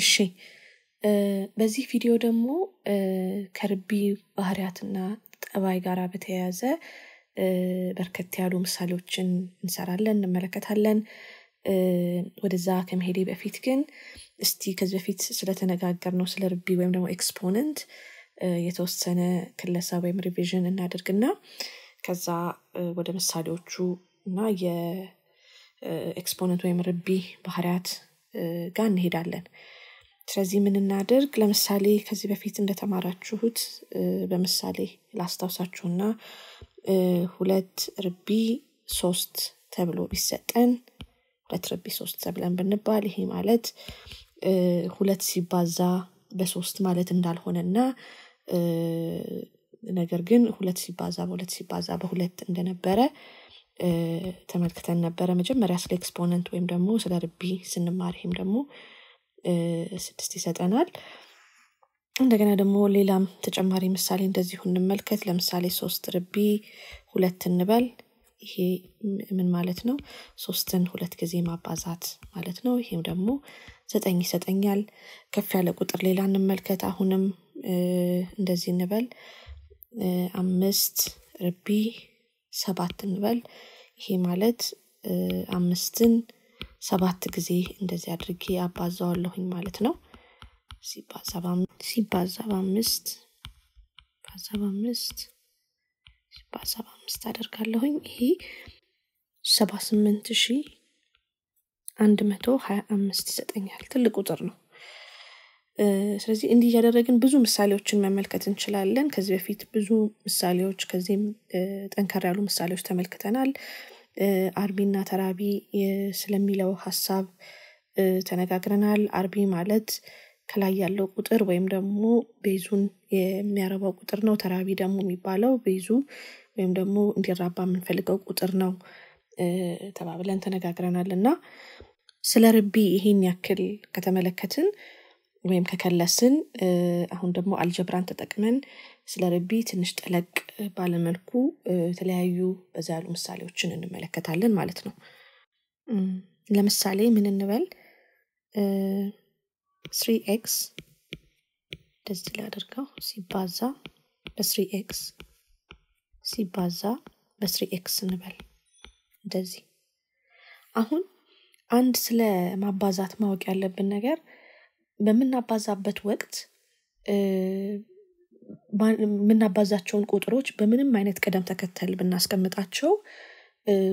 እሺ በዚህ ቪዲዮ ደግሞ ከርቢ ባህሪያትና ጠባይ ጋር በተያያዘ በርከት ያሉ ምሳሌዎችን እንሰራለን፣ እንመለከታለን። ወደዛ ከመሄዴ በፊት ግን እስቲ ከዚህ በፊት ስለተነጋገር ነው ስለ ርቢ ወይም ደግሞ ኤክስፖነንት የተወሰነ ክለሳ ወይም ሪቪዥን እናደርግና ከዛ ወደ ምሳሌዎቹ እና የኤክስፖነንት ወይም ርቢ ባህሪያት ጋር እንሄዳለን። ስለዚህ ምን እናደርግ ለምሳሌ ከዚህ በፊት እንደተማራችሁት በምሳሌ ላስታውሳችሁና ሁለት ርቢ ሶስት ተብሎ ቢሰጠን ሁለት ርቢ ሶስት ተብለን ብንባል ይሄ ማለት ሁለት ሲባዛ በሶስት ማለት እንዳልሆነና ነገር ግን ሁለት ሲባዛ በሁለት ሲባዛ በሁለት እንደነበረ ተመልክተን ነበረ መጀመሪያ ስለ ኤክስፖነንት ወይም ደግሞ ስለ ርቢ ስንማር ይሄም ደግሞ ስድስት ይሰጠናል። እንደገና ደግሞ ሌላም ተጨማሪ ምሳሌ እንደዚሁ እንመልከት። ለምሳሌ ሶስት ርቢ ሁለት እንበል። ይሄ ምን ማለት ነው? ሶስትን ሁለት ጊዜ ማባዛት ማለት ነው። ይሄም ደግሞ ዘጠኝ ይሰጠኛል። ከፍ ያለ ቁጥር ሌላ እንመልከት። አሁንም እንደዚህ እንበል። አምስት ርቢ ሰባት እንበል። ይሄ ማለት አምስትን ሰባት ጊዜ እንደዚህ አድርጌ አባዛዋለሁኝ ማለት ነው። ሲባዛ በአምስት ሲባዛ በአምስት ሲባዛ በአምስት አደርጋለሁኝ። ይሄ ሰባ ስምንት ሺ አንድ መቶ ሀያ አምስት ይሰጠኛል። ትልቅ ቁጥር ነው። ስለዚህ እንዲህ እያደረግን ብዙ ምሳሌዎችን መመልከት እንችላለን። ከዚህ በፊት ብዙ ምሳሌዎች ከዚህም ጠንከር ያሉ ምሳሌዎች ተመልክተናል። አርቢና ተራቢ ስለሚለው ሀሳብ ተነጋግረናል። አርቢ ማለት ከላይ ያለው ቁጥር ወይም ደግሞ ቤዙን የሚያረባው ቁጥር ነው። ተራቢ ደግሞ የሚባለው ቤዙ ወይም ደግሞ እንዲራባ የምንፈልገው ቁጥር ነው ተባብለን ተነጋግረናል እና ስለ ርቢ ይሄን ያክል ከተመለከትን ወይም ከከለስን አሁን ደግሞ አልጀብራን ተጠቅመን ስለ ረቢ ትንሽ ጠለቅ ባለመልኩ የተለያዩ በዛ ያሉ ምሳሌዎችን እንመለከታለን ማለት ነው ለምሳሌ ምን እንበል ስሪ ኤክስ እንደዚህ ላደርገው ሲባዛ በስሪ ኤክስ ሲባዛ በስሪ ኤክስ እንበል እንደዚህ አሁን አንድ ስለ ማባዛት ማወቅ ያለብን ነገር በምናባዛበት ወቅት የምናባዛቸውን ቁጥሮች በምንም አይነት ቅደም ተከተል ብናስቀምጣቸው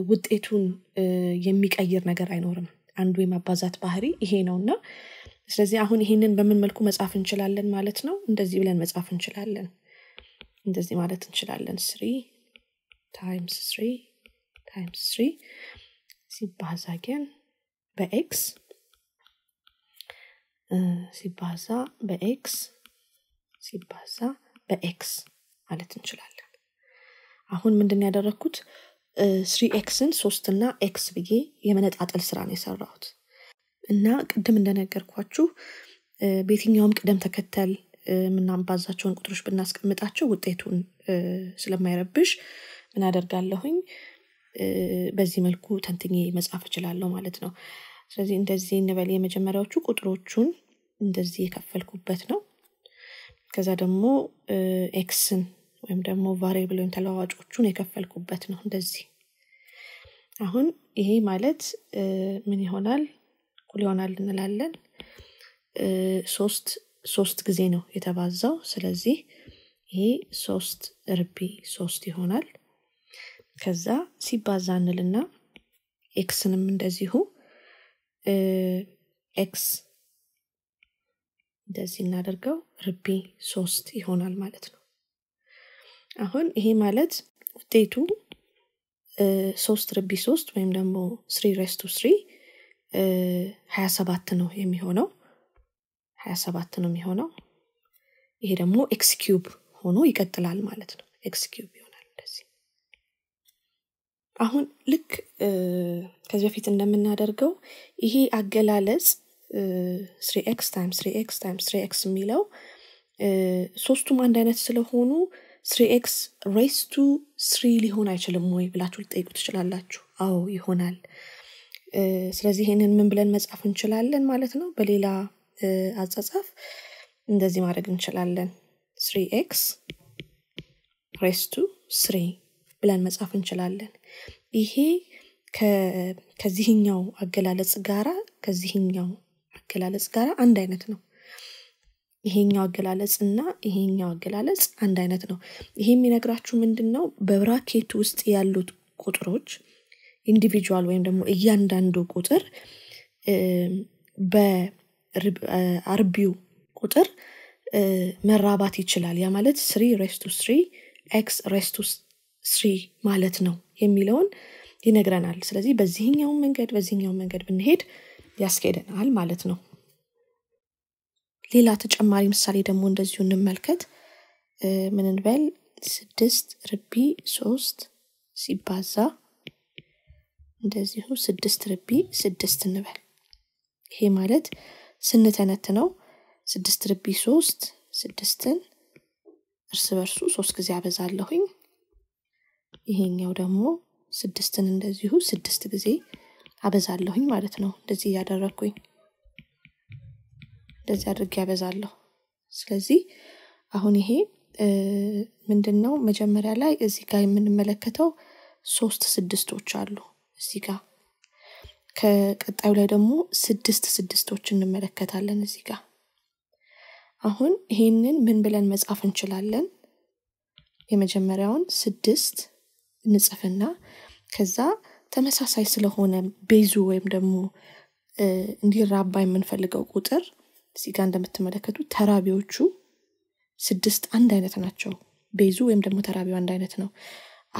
ውጤቱን የሚቀይር ነገር አይኖርም አንዱ የማባዛት ባህሪ ይሄ ነው እና ስለዚህ አሁን ይሄንን በምን መልኩ መጻፍ እንችላለን ማለት ነው እንደዚህ ብለን መጻፍ እንችላለን እንደዚህ ማለት እንችላለን ስሪ ታይምስ ስሪ ታይምስ ስሪ ሲባዛ ግን በኤክስ ሲባዛ በኤክስ ሲባዛ በኤክስ ማለት እንችላለን። አሁን ምንድን ያደረግኩት ስሪ ኤክስን ሶስትና ኤክስ ብዬ የመነጣጠል ስራ ነው የሰራሁት እና ቅድም እንደነገርኳችሁ በየትኛውም ቅደም ተከተል የምናባዛቸውን ቁጥሮች ብናስቀምጣቸው ውጤቱን ስለማይረብሽ ምን አደርጋለሁኝ በዚህ መልኩ ተንትኜ መጻፍ እችላለሁ ማለት ነው ስለዚህ እንደዚህ እንበል የመጀመሪያዎቹ ቁጥሮቹን እንደዚህ የከፈልኩበት ነው ከዛ ደግሞ ኤክስን ወይም ደግሞ ቫሪብል ወይም ተለዋዋጮቹን የከፈልኩበት ነው እንደዚህ አሁን ይሄ ማለት ምን ይሆናል ኩል ይሆናል እንላለን ሶስት ሶስት ጊዜ ነው የተባዛው ስለዚህ ይሄ ሶስት ርቢ ሶስት ይሆናል ከዛ ሲባዛ እንልና ኤክስንም እንደዚሁ ኤክስ እንደዚህ እናደርገው ርቢ ሶስት ይሆናል ማለት ነው አሁን ይሄ ማለት ውጤቱ ሶስት ርቢ ሶስት ወይም ደግሞ ስሪ ሬስቱ ስሪ ሀያ ሰባት ነው የሚሆነው ሀያ ሰባት ነው የሚሆነው ይሄ ደግሞ ኤክስኪዩብ ሆኖ ይቀጥላል ማለት ነው ኤክስኪዩብ ይሆናል እንደዚህ አሁን ልክ ከዚህ በፊት እንደምናደርገው ይሄ አገላለጽ ስሪ ኤክስ ታይምስ ስሪ ኤክስ ታይምስ ስሪ ኤክስ የሚለው ሶስቱም አንድ አይነት ስለሆኑ ስሪ ኤክስ ሬስ ቱ ስሪ ሊሆን አይችልም ወይ ብላችሁ ልጠይቁ ትችላላችሁ አዎ ይሆናል ስለዚህ ይህንን ምን ብለን መጻፍ እንችላለን ማለት ነው በሌላ አጻጻፍ እንደዚህ ማድረግ እንችላለን ስሪ ኤክስ ሬስ ቱ ስሪ ብለን መጻፍ እንችላለን ይሄ ከዚህኛው አገላለጽ ጋራ ከዚህኛው አገላለጽ ጋር አንድ አይነት ነው ይሄኛው አገላለጽ እና ይሄኛው አገላለጽ አንድ አይነት ነው ይሄ የሚነግራችሁ ምንድን ነው በብራኬት ውስጥ ያሉት ቁጥሮች ኢንዲቪጁዋል ወይም ደግሞ እያንዳንዱ ቁጥር በአርቢው ቁጥር መራባት ይችላል ያ ማለት ስሪ ሬስቱ ስሪ ኤክስ ሬስቱ ስሪ ማለት ነው የሚለውን ይነግረናል ስለዚህ በዚህኛው መንገድ በዚህኛው መንገድ ብንሄድ ያስኬደናል ማለት ነው። ሌላ ተጨማሪ ምሳሌ ደግሞ እንደዚሁ እንመልከት። ምንንበል ስድስት ርቢ ሶስት ሲባዛ እንደዚሁ ስድስት ርቢ ስድስት እንበል። ይሄ ማለት ስንተነት ነው ስድስት ርቢ ሶስት ስድስትን እርስ በርሱ ሶስት ጊዜ አበዛለሁኝ። ይሄኛው ደግሞ ስድስትን እንደዚሁ ስድስት ጊዜ አበዛለሁኝ ማለት ነው። እንደዚህ እያደረግኩኝ እንደዚህ አድርጌ ያበዛለሁ። ስለዚህ አሁን ይሄ ምንድን ነው መጀመሪያ ላይ እዚህ ጋር የምንመለከተው ሶስት ስድስቶች አሉ እዚህ ጋር ከቀጣዩ ላይ ደግሞ ስድስት ስድስቶች እንመለከታለን እዚህ ጋር አሁን ይሄንን ምን ብለን መጻፍ እንችላለን የመጀመሪያውን ስድስት እንጽፍና ከዛ ተመሳሳይ ስለሆነ ቤዙ ወይም ደግሞ እንዲራባ የምንፈልገው ቁጥር እዚህ ጋር እንደምትመለከቱ ተራቢዎቹ ስድስት አንድ አይነት ናቸው ቤዙ ወይም ደግሞ ተራቢው አንድ አይነት ነው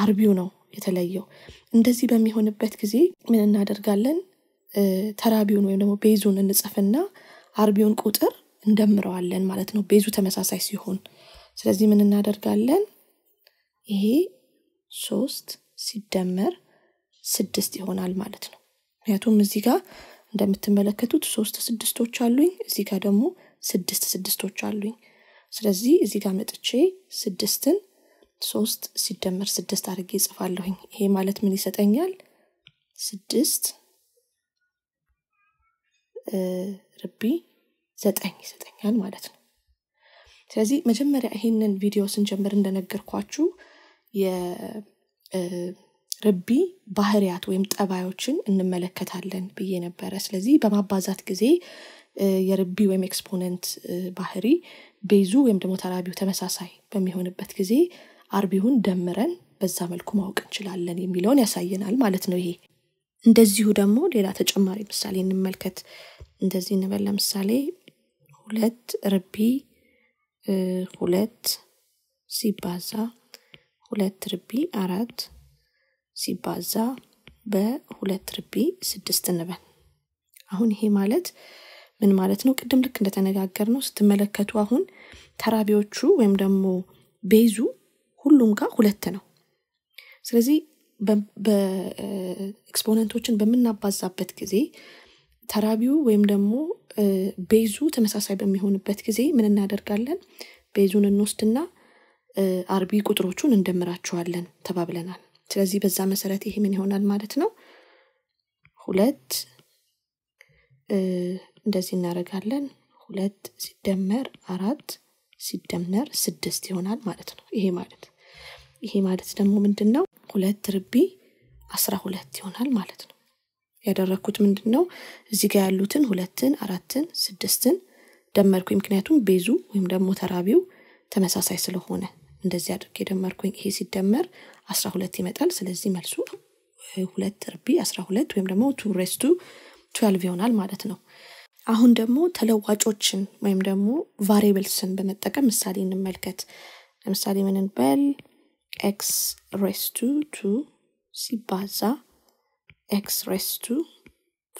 አርቢው ነው የተለየው እንደዚህ በሚሆንበት ጊዜ ምን እናደርጋለን ተራቢውን ወይም ደግሞ ቤዙን እንጽፍና አርቢውን ቁጥር እንደምረዋለን ማለት ነው ቤዙ ተመሳሳይ ሲሆን ስለዚህ ምን እናደርጋለን ይሄ ሶስት ሲደመር ስድስት ይሆናል ማለት ነው። ምክንያቱም እዚህ ጋር እንደምትመለከቱት ሶስት ስድስቶች አሉኝ፣ እዚህ ጋር ደግሞ ስድስት ስድስቶች አሉኝ። ስለዚህ እዚህ ጋር መጥቼ ስድስትን ሶስት ሲደመር ስድስት አድርጌ ይጽፋለሁኝ ይሄ ማለት ምን ይሰጠኛል? ስድስት ርቢ ዘጠኝ ይሰጠኛል ማለት ነው። ስለዚህ መጀመሪያ ይሄንን ቪዲዮ ስንጀምር እንደነገርኳችሁ ርቢ ባህሪያት ወይም ጠባዮችን እንመለከታለን ብዬ ነበረ ስለዚህ በማባዛት ጊዜ የርቢ ወይም ኤክስፖነንት ባህሪ ቤዙ ወይም ደግሞ ተራቢው ተመሳሳይ በሚሆንበት ጊዜ አርቢውን ደምረን በዛ መልኩ ማወቅ እንችላለን የሚለውን ያሳየናል ማለት ነው ይሄ እንደዚሁ ደግሞ ሌላ ተጨማሪ ምሳሌ እንመልከት እንደዚህ እንበል ለምሳሌ ሁለት ርቢ ሁለት ሲባዛ ሁለት ርቢ አራት ሲባዛ በሁለት ርቢ ስድስት እንበል። አሁን ይሄ ማለት ምን ማለት ነው? ቅድም ልክ እንደተነጋገር ነው ስትመለከቱ አሁን ተራቢዎቹ ወይም ደግሞ ቤዙ ሁሉም ጋር ሁለት ነው። ስለዚህ ኤክስፖነንቶችን በምናባዛበት ጊዜ ተራቢው ወይም ደግሞ ቤዙ ተመሳሳይ በሚሆንበት ጊዜ ምን እናደርጋለን? ቤዙን እንወስድና አርቢ ቁጥሮቹን እንደምራቸዋለን ተባብለናል። ስለዚህ በዛ መሰረት ይሄ ምን ይሆናል ማለት ነው ሁለት እንደዚህ እናደርጋለን ሁለት ሲደመር አራት ሲደመር ስድስት ይሆናል ማለት ነው ይሄ ማለት ይሄ ማለት ደግሞ ምንድን ነው ሁለት ርቢ አስራ ሁለት ይሆናል ማለት ነው ያደረግኩት ምንድን ነው እዚህ ጋር ያሉትን ሁለትን አራትን ስድስትን ደመርኩኝ ምክንያቱም ቤዙ ወይም ደግሞ ተራቢው ተመሳሳይ ስለሆነ እንደዚህ አድርጌ የደመርኩኝ ይሄ ሲደመር አስራ ሁለት ይመጣል ስለዚህ መልሱ ሁለት ርቢ አስራ ሁለት ወይም ደግሞ ቱ ሬስቱ ትዌልቭ ይሆናል ማለት ነው አሁን ደግሞ ተለዋጮችን ወይም ደግሞ ቫሪብልስን በመጠቀም ምሳሌ እንመልከት ለምሳሌ ምን እንበል ኤክስ ሬስቱ ቱ ሲባዛ ኤክስ ሬስቱ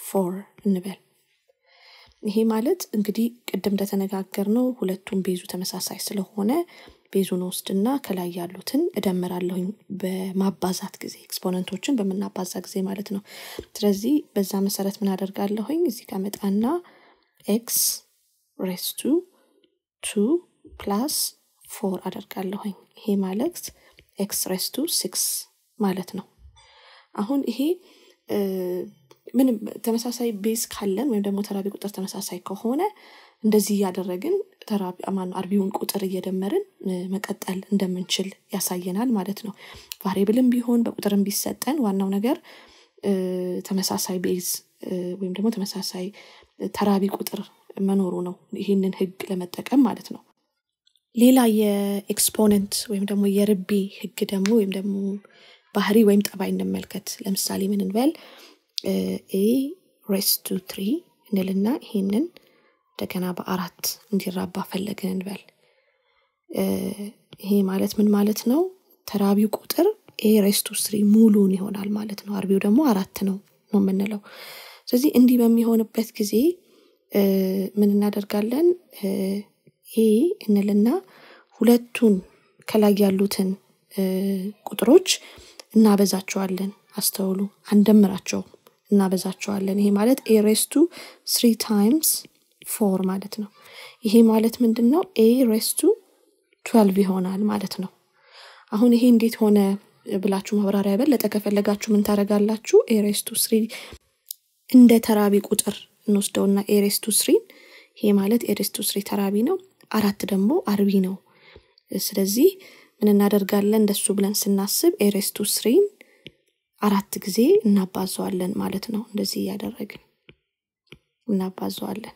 ፎር እንበል ይሄ ማለት እንግዲህ ቅድም እንደተነጋገር ነው ሁለቱም ቤዙ ተመሳሳይ ስለሆነ ቤዙን ውስድና ከላይ ያሉትን እደምራለሁኝ በማባዛት ጊዜ ኤክስፖነንቶችን በምናባዛ ጊዜ ማለት ነው። ስለዚህ በዛ መሰረት ምን አደርጋለሁኝ? እዚህ ከመጣና መጣና ኤክስ ሬስ ቱ ቱ ፕላስ ፎር አደርጋለሁኝ። ይሄ ማለት ኤክስ ሬስ ቱ ሲክስ ማለት ነው። አሁን ይሄ ምንም ተመሳሳይ ቤዝ ካለን ወይም ደግሞ ተራቢ ቁጥር ተመሳሳይ ከሆነ እንደዚህ እያደረግን ማነው አርቢውን ቁጥር እየደመርን መቀጠል እንደምንችል ያሳየናል ማለት ነው። ቫሬብልም ቢሆን በቁጥርም ቢሰጠን ዋናው ነገር ተመሳሳይ ቤዝ ወይም ደግሞ ተመሳሳይ ተራቢ ቁጥር መኖሩ ነው። ይህንን ህግ ለመጠቀም ማለት ነው። ሌላ የኤክስፖነንት ወይም ደግሞ የርቢ ህግ ደግሞ ወይም ደግሞ ባህሪ ወይም ጠባይ እንመልከት። ለምሳሌ ምን እንበል ኤ ሬስ ቱ ትሪ እንልና ይሄንን እንደገና በአራት እንዲራባ ፈለግን እንበል። ይሄ ማለት ምን ማለት ነው? ተራቢው ቁጥር ኤ ሬስቱ ስሪ ሙሉን ይሆናል ማለት ነው። አርቢው ደግሞ አራት ነው ነው የምንለው። ስለዚህ እንዲህ በሚሆንበት ጊዜ ምን እናደርጋለን? ኤ እንልና ሁለቱን ከላይ ያሉትን ቁጥሮች እናበዛቸዋለን። አስተውሉ፣ አንደምራቸው፣ እናበዛቸዋለን። ይሄ ማለት ኤ ሬስቱ ስሪ ታይምስ ፎር ማለት ነው። ይሄ ማለት ምንድን ነው? ኤ ሬስቱ ትዌልቭ ይሆናል ማለት ነው። አሁን ይሄ እንዴት ሆነ ብላችሁ ማብራሪያ በለጠ ከፈለጋችሁ ምን ታደርጋላችሁ? ኤሬስቱ ስሪ እንደ ተራቢ ቁጥር እንወስደውና ኤሬስቱ ስሪ ይሄ ማለት ኤሬስቱ ስሪ ተራቢ ነው፣ አራት ደግሞ አርቢ ነው። ስለዚህ ምን እናደርጋለን እንደሱ ብለን ስናስብ ኤሬስቱ ስሪን አራት ጊዜ እናባዘዋለን ማለት ነው። እንደዚህ እያደረግን እናባዘዋለን።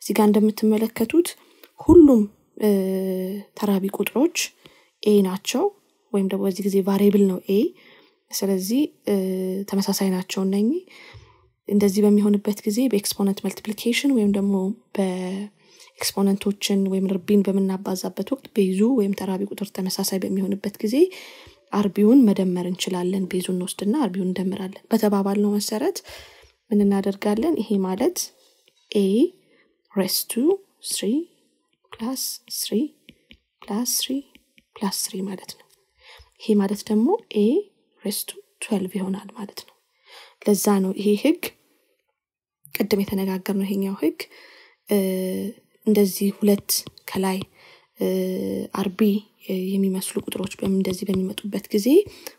እዚህ ጋር እንደምትመለከቱት ሁሉም ተራቢ ቁጥሮች ኤ ናቸው ወይም ደግሞ በዚህ ጊዜ ቫሪብል ነው ኤ ስለዚህ ተመሳሳይ ናቸው እነኚህ እንደዚህ በሚሆንበት ጊዜ በኤክስፖነንት መልቲፕሊኬሽን ወይም ደግሞ በኤክስፖነንቶችን ወይም ርቢን በምናባዛበት ወቅት ቤዙ ወይም ተራቢ ቁጥር ተመሳሳይ በሚሆንበት ጊዜ አርቢውን መደመር እንችላለን ቤዙን እንወስድና አርቢውን እንደምራለን በተባባልነው መሰረት ምን እናደርጋለን ይሄ ማለት ኤ ሬስቱ ስሪ ፕላስ ስሪ ፕላስ ስሪ ፕላስ ስሪ ማለት ነው። ይሄ ማለት ደግሞ ኤ ሬስቱ ትዌልቭ ይሆናል ማለት ነው። ለዛ ነው ይሄ ህግ ቅድም የተነጋገር ነው ይሄኛው ህግ እንደዚህ ሁለት ከላይ አርቢ የሚመስሉ ቁጥሮች እንደዚህ በሚመጡበት ጊዜ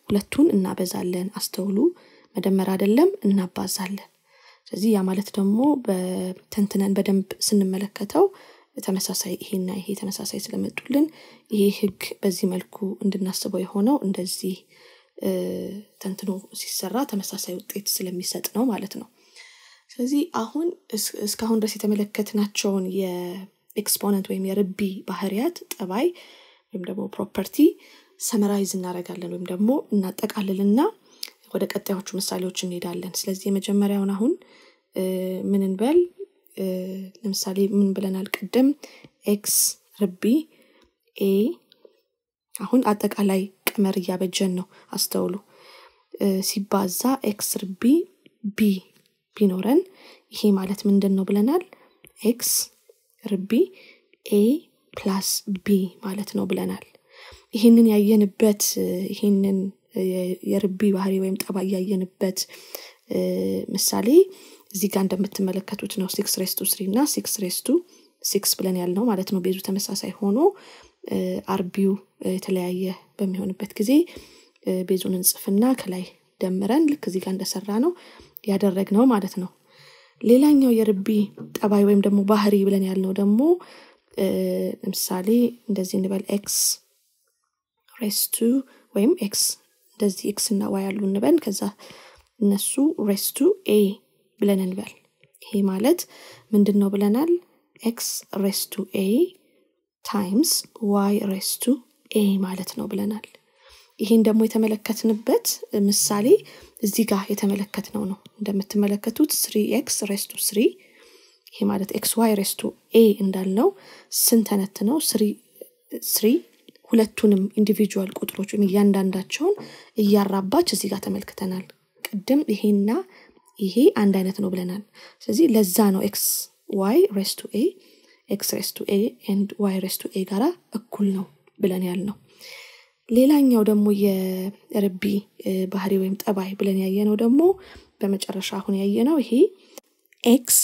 ሁለቱን እናበዛለን። አስተውሉ፣ መደመር አይደለም እናባዛለን። ስለዚህ ያ ማለት ደግሞ በተንትነን በደንብ ስንመለከተው ተመሳሳይ ይሄና ይሄ ተመሳሳይ ስለመጡልን ይሄ ህግ በዚህ መልኩ እንድናስበው የሆነው እንደዚህ ተንትኖ ሲሰራ ተመሳሳይ ውጤት ስለሚሰጥ ነው ማለት ነው። ስለዚህ አሁን እስካሁን ድረስ የተመለከትናቸውን የኤክስፖነንት ወይም የርቢ ባህሪያት ጠባይ ወይም ደግሞ ፕሮፐርቲ ሰመራይዝ እናደርጋለን ወይም ደግሞ እናጠቃልልና ወደ ቀጣዮቹ ምሳሌዎች እንሄዳለን። ስለዚህ የመጀመሪያውን አሁን ምን ለምሳሌ ምን ብለናል ቅድም? ኤክስ ርቢ ኤ። አሁን አጠቃላይ ቀመር እያበጀን ነው። አስተውሉ። ሲባዛ ኤክስ ርቢ ቢ ቢኖረን ይሄ ማለት ምንድን ነው ብለናል? ኤክስ ርቢ ኤ ፕላስ ቢ ማለት ነው ብለናል። ይህንን ያየንበት ይህንን የርቢ ባህሪ ወይም ጠባይ እያየንበት ምሳሌ እዚህ ጋር እንደምትመለከቱት ነው። ሲክስ ሬስቱ ስሪ እና ሲክስ ሬስቱ ሲክስ ብለን ያልነው ማለት ነው። ቤዙ ተመሳሳይ ሆኖ አርቢው የተለያየ በሚሆንበት ጊዜ ቤዙን እንጽፍና ከላይ ደምረን ልክ እዚህ ጋር እንደሰራ ነው ነው ማለት ነው። ሌላኛው የርቢ ጠባይ ወይም ደግሞ ባህሪ ብለን ያልነው ደግሞ ለምሳሌ እንደዚህ እንበል ኤክስ ሬስቱ ወይም ኤክስ እንደዚህ ኤክስ እና ዋይ ያሉ እንበል ከዛ እነሱ ሬስቱ ኤ ብለን እንበል ይሄ ማለት ምንድን ነው ብለናል ኤክስ ሬስቱ ኤ ታይምስ ዋይ ሬስቱ ኤ ማለት ነው ብለናል ይሄን ደግሞ የተመለከትንበት ምሳሌ እዚህ ጋር የተመለከት ነው ነው እንደምትመለከቱት ስሪ ኤክስ ሬስቱ ስሪ ይሄ ማለት ኤክስ ዋይ ሬስቱ ኤ እንዳልነው ስንተነት ነው ስሪ ሁለቱንም ኢንዲቪጁዋል ቁጥሮች ወይም እያንዳንዳቸውን እያራባች እዚህ ጋር ተመልክተናል ቅድም ይሄና ይሄ አንድ አይነት ነው ብለናል ስለዚህ ለዛ ነው ኤክስ ዋይ ሬስቱ ኤ ኤክስ ሬስቱ ኤ ኤንድ ዋይ ሬስቱ ኤ ጋራ እኩል ነው ብለን ያል ነው ሌላኛው ደግሞ የርቢ ባህሪ ወይም ጠባይ ብለን ያየ ነው ደግሞ በመጨረሻ አሁን ያየ ነው ይሄ ኤክስ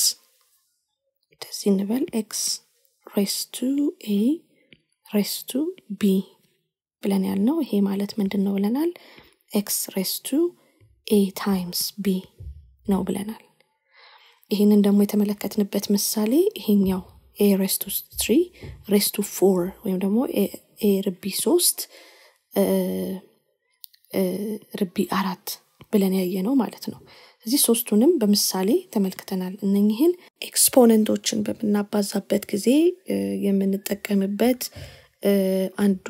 እንደዚህ እንበል ኤክስ ሬስቱ ኤ ሬስቱ ቢ ብለን ያልነው ይሄ ማለት ምንድን ነው ብለናል? ኤክስ ሬስቱ ኤ ታይምስ ቢ ነው ብለናል። ይህንን ደግሞ የተመለከትንበት ምሳሌ ይሄኛው ኤ ሬስቱ ትሪ ሬስቱ ፎር ወይም ደግሞ ኤ ርቢ ሶስት ርቢ አራት ብለን ያየ ነው ማለት ነው። እዚህ ሶስቱንም በምሳሌ ተመልክተናል። እነኝህን ኤክስፖነንቶችን በምናባዛበት ጊዜ የምንጠቀምበት አንዱ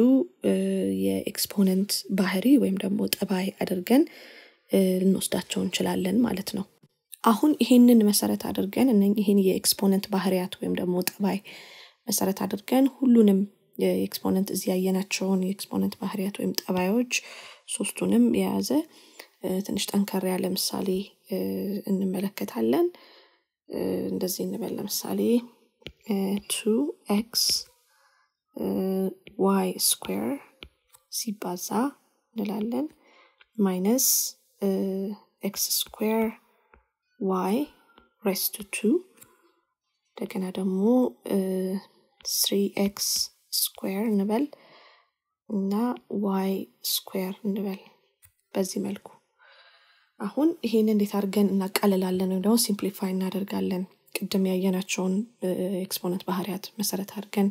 የኤክስፖነንት ባህሪ ወይም ደግሞ ጠባይ አድርገን ልንወስዳቸው እንችላለን ማለት ነው። አሁን ይሄንን መሰረት አድርገን ይህን የኤክስፖነንት ባህሪያት ወይም ደግሞ ጠባይ መሰረት አድርገን ሁሉንም የኤክስፖነንት እዚ ያየናቸውን የኤክስፖነንት ባህርያት ወይም ጠባዮች ሶስቱንም የያዘ ትንሽ ጠንከር ያለ ምሳሌ እንመለከታለን። እንደዚህ እንበል ለምሳሌ ቱ ኤክስ ዋይ ስኩዌር ሲባዛ እንላለን ማይነስ ኤክስ ስኩዌር ዋይ ሬስ ቱ እንደገና ደግሞ ስሪ ኤክስ ስኩዌር እንበል እና ዋይ ስኩዌር እንበል በዚህ መልኩ አሁን ይሄን እንዴት አድርገን እናቀልላለን ወይም ደግሞ ሲምፕሊፋይ እናደርጋለን ቅድም ያየናቸውን ኤክስፖነንት ባህሪያት መሰረት አድርገን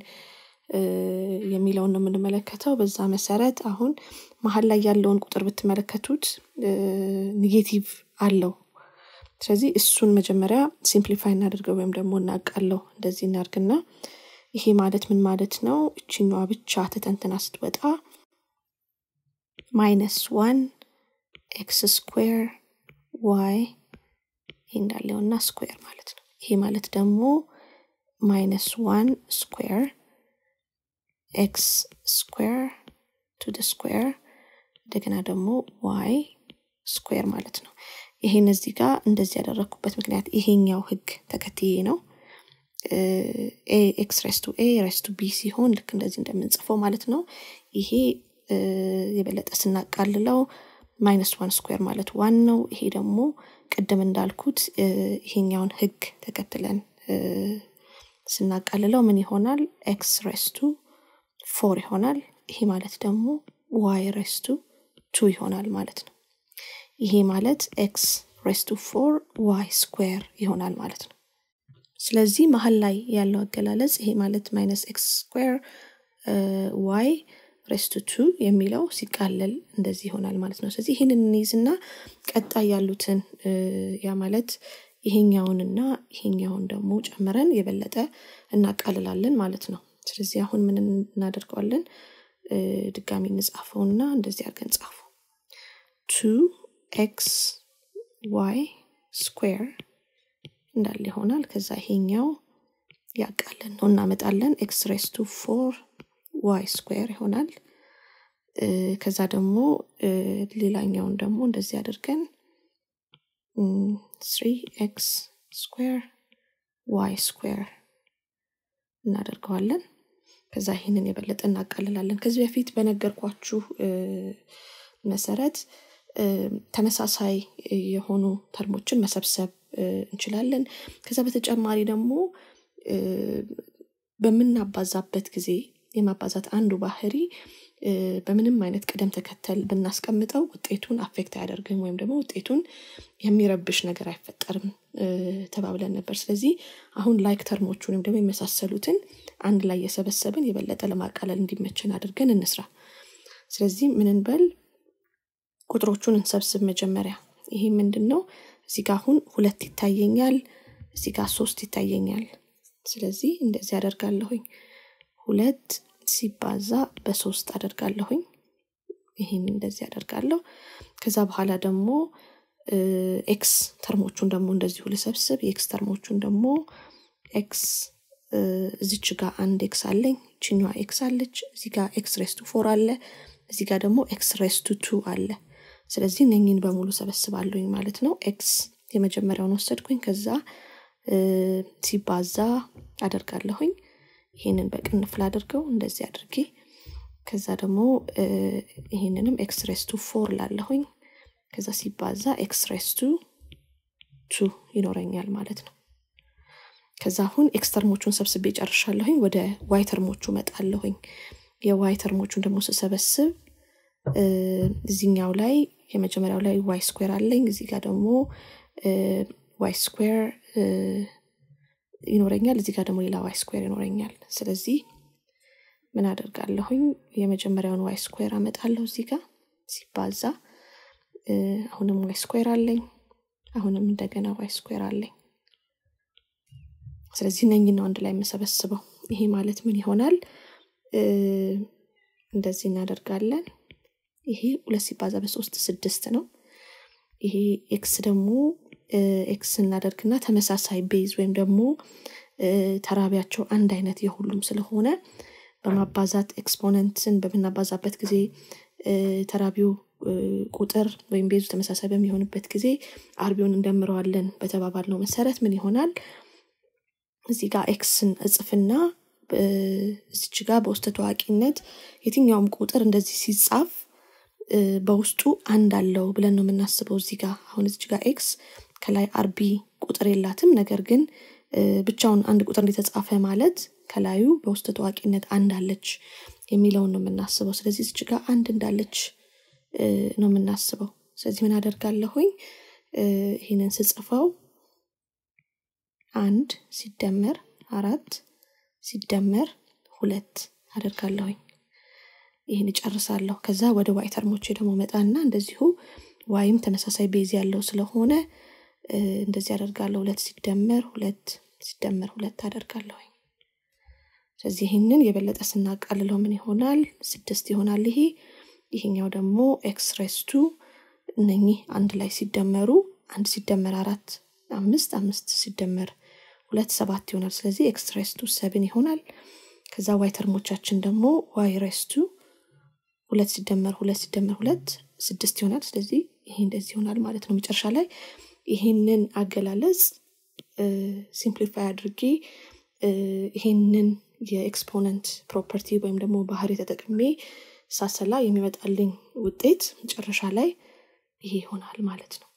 የሚለውን ነው የምንመለከተው በዛ መሰረት አሁን መሀል ላይ ያለውን ቁጥር ብትመለከቱት ኔጌቲቭ አለው ስለዚህ እሱን መጀመሪያ ሲምፕሊፋይ እናደርገው ወይም ደግሞ እናቃለው እንደዚህ እናርግና ይሄ ማለት ምን ማለት ነው እችኛዋ ብቻ ተተንትና ስትወጣ ማይነስ ዋን ኤክስ ስኩር ዋይ ይሄ እንዳለውና ስኩር ማለት ነው ይሄ ማለት ደግሞ ማይነስ ዋን ስኩር ኤክስ ስኩዌር ቱ ደ ስኩዌር እንደገና ደግሞ ዋይ ስኩዌር ማለት ነው። ይሄን እዚህ ጋር እንደዚህ ያደረግኩበት ምክንያት ይሄኛው ህግ ተከትዬ ነው። ኤ ኤክስ ሬስቱ ኤ ሬስቱ ቢ ሲሆን ልክ እንደዚህ እንደምንጽፈው ማለት ነው። ይሄ የበለጠ ስናቃልለው ማይነስ ዋን ስኩዌር ማለት ዋን ነው። ይሄ ደግሞ ቅድም እንዳልኩት ይሄኛውን ህግ ተከትለን ስናቃልለው ምን ይሆናል? ኤክስ ሬስቱ ፎር ይሆናል። ይሄ ማለት ደግሞ ዋይ ሬስቱ ቱ ይሆናል ማለት ነው። ይሄ ማለት ኤክስ ሬስቱ ፎር ዋይ ስኩዌር ይሆናል ማለት ነው። ስለዚህ መሀል ላይ ያለው አገላለጽ ይሄ ማለት ማይነስ ኤክስ ስኩዌር ዋይ ሬስቱ ቱ የሚለው ሲቃለል እንደዚህ ይሆናል ማለት ነው። ስለዚህ ይህንን እንይዝና ቀጣይ ያሉትን ያ ማለት ይሄኛውንና ይሄኛውን ደግሞ ጨምረን የበለጠ እናቃልላለን ማለት ነው። ስለዚህ አሁን ምን እናደርገዋለን ድጋሚ እና እንደዚህ አድርገን ጻፈው ቱ ኤክስ ዋይ ስኩር እንዳለ ይሆናል ከዛ ይሄኛው ያቃለን ነው እናመጣለን ኤክስ ሬስ ቱ ፎር ዋይ ስኩር ይሆናል ከዛ ደግሞ ሌላኛውን ደግሞ እንደዚህ አድርገን ስሪ ኤክስ ስኩር ዋይ ስኩር እናደርገዋለን። ከዛ ይህንን የበለጠ እናቃልላለን። ከዚህ በፊት በነገርኳችሁ መሰረት ተመሳሳይ የሆኑ ተርሞችን መሰብሰብ እንችላለን። ከዛ በተጨማሪ ደግሞ በምናባዛበት ጊዜ የማባዛት አንዱ ባህሪ በምንም አይነት ቅደም ተከተል ብናስቀምጠው ውጤቱን አፌክት አያደርግም ወይም ደግሞ ውጤቱን የሚረብሽ ነገር አይፈጠርም ተባብለን ነበር ስለዚህ አሁን ላይክ ተርሞቹ ወይም ደግሞ የመሳሰሉትን አንድ ላይ የሰበሰብን የበለጠ ለማቃለል እንዲመችን አድርገን እንስራ ስለዚህ ምንንበል ቁጥሮቹን እንሰብስብ መጀመሪያ ይሄ ምንድን ነው እዚጋ አሁን ሁለት ይታየኛል እዚጋ ሶስት ይታየኛል ስለዚህ እንደዚህ ያደርጋለሁኝ ሁለት ሲባዛ በሶስት አደርጋለሁኝ። ይሄን እንደዚህ አደርጋለሁ። ከዛ በኋላ ደግሞ ኤክስ ተርሞቹን ደግሞ እንደዚሁ ልሰብስብ። የኤክስ ተርሞቹን ደግሞ ኤክስ እዚች ጋር አንድ ኤክስ አለኝ፣ ችኛዋ ኤክስ አለች። እዚ ጋ ኤክስ ሬስቱ ፎር አለ፣ እዚ ጋ ደግሞ ኤክስ ሬስቱ ቱ አለ። ስለዚህ እነኝን በሙሉ ሰበስባለሁኝ ማለት ነው። ኤክስ የመጀመሪያውን ወሰድኩኝ። ከዛ ሲባዛ አደርጋለሁኝ። ይሄንን በቅንፍ ላድርገው እንደዚህ አድርጌ ከዛ ደግሞ ይሄንንም ኤክስሬስ ቱ ፎር ላለሁኝ ከዛ ሲባዛ ኤክስሬስ ቱ ቱ ይኖረኛል ማለት ነው። ከዛ አሁን ኤክስተርሞቹን ሰብስቤ ጨርሻለሁኝ። ወደ ዋይተርሞቹ መጣለሁኝ። የዋይተርሞቹን ደግሞ ስሰበስብ እዚኛው ላይ የመጀመሪያው ላይ ዋይ ስኩዌር አለኝ። እዚህ ጋር ደግሞ ዋይ ስኩዌር ይኖረኛል፣ እዚህ ጋር ደግሞ ሌላ ዋይ ስኩዌር ይኖረኛል። ስለዚህ ምን አደርጋለሁኝ? የመጀመሪያውን ዋይ ስኩዌር አመጣለሁ እዚህ ጋር ሲባዛ፣ አሁንም ዋይ ስኩዌር አለኝ፣ አሁንም እንደገና ዋይ ስኩዌር አለኝ። ስለዚህ ነኝ ነው አንድ ላይ የምሰበስበው። ይሄ ማለት ምን ይሆናል? እንደዚህ እናደርጋለን። ይሄ ሁለት ሲባዛ በሶስት ስድስት ነው። ይሄ ኤክስ ደግሞ ኤክስ እናደርግና ተመሳሳይ ቤዝ ወይም ደግሞ ተራቢያቸው አንድ አይነት የሁሉም ስለሆነ በማባዛት ኤክስፖነንትን በምናባዛበት ጊዜ ተራቢው ቁጥር ወይም ቤዙ ተመሳሳይ በሚሆንበት ጊዜ አርቢውን እንደምረዋለን ነው መሰረት ምን ይሆናል እዚ ጋር ኤክስን እጽፍና እዚች ጋር በውስጥ ተዋቂነት የትኛውም ቁጥር እንደዚህ ሲጻፍ በውስጡ አንድ አለው ብለን ነው የምናስበው እዚ ጋር አሁን እዚች ጋር ኤክስ ከላይ አርቢ ቁጥር የላትም። ነገር ግን ብቻውን አንድ ቁጥር እንደተጻፈ ማለት ከላዩ በውስጥ ታዋቂነት አንድ አለች የሚለውን ነው የምናስበው። ስለዚህ እዚች ጋር አንድ እንዳለች ነው የምናስበው። ስለዚህ ምን አደርጋለሁኝ? ይህንን ስጽፈው አንድ ሲደመር አራት ሲደመር ሁለት አደርጋለሁኝ። ይህን እጨርሳለሁ። ከዛ ወደ ዋይ ተርሞቼ ደግሞ መጣና እንደዚሁ ዋይም ተመሳሳይ ቤዝ ያለው ስለሆነ እንደዚህ አደርጋለሁ። ሁለት ሲደመር ሁለት ሲደመር ሁለት አደርጋለሁ ስለዚህ ይህንን የበለጠ ስናቃልለው ምን ይሆናል? ስድስት ይሆናል። ይሄ ይሄኛው ደግሞ ኤክስ ሬስ ቱ እነኚህ አንድ ላይ ሲደመሩ አንድ ሲደመር አራት አምስት አምስት ሲደመር ሁለት ሰባት ይሆናል። ስለዚህ ኤክስ ቱ ሰብን ይሆናል። ከዛ ዋይ ተርሞቻችን ደግሞ ዋይ ሬስ ቱ ሁለት ሲደመር ሁለት ሲደመር ሁለት ስድስት ይሆናል። ስለዚህ ይሄ እንደዚህ ይሆናል ማለት ነው መጨረሻ ላይ ይሄንን አገላለጽ ሲምፕሊፋይ አድርጌ ይሄንን የኤክስፖነንት ፕሮፐርቲ ወይም ደግሞ ባህሪ ተጠቅሜ ሳሰላ የሚመጣልኝ ውጤት መጨረሻ ላይ ይሄ ይሆናል ማለት ነው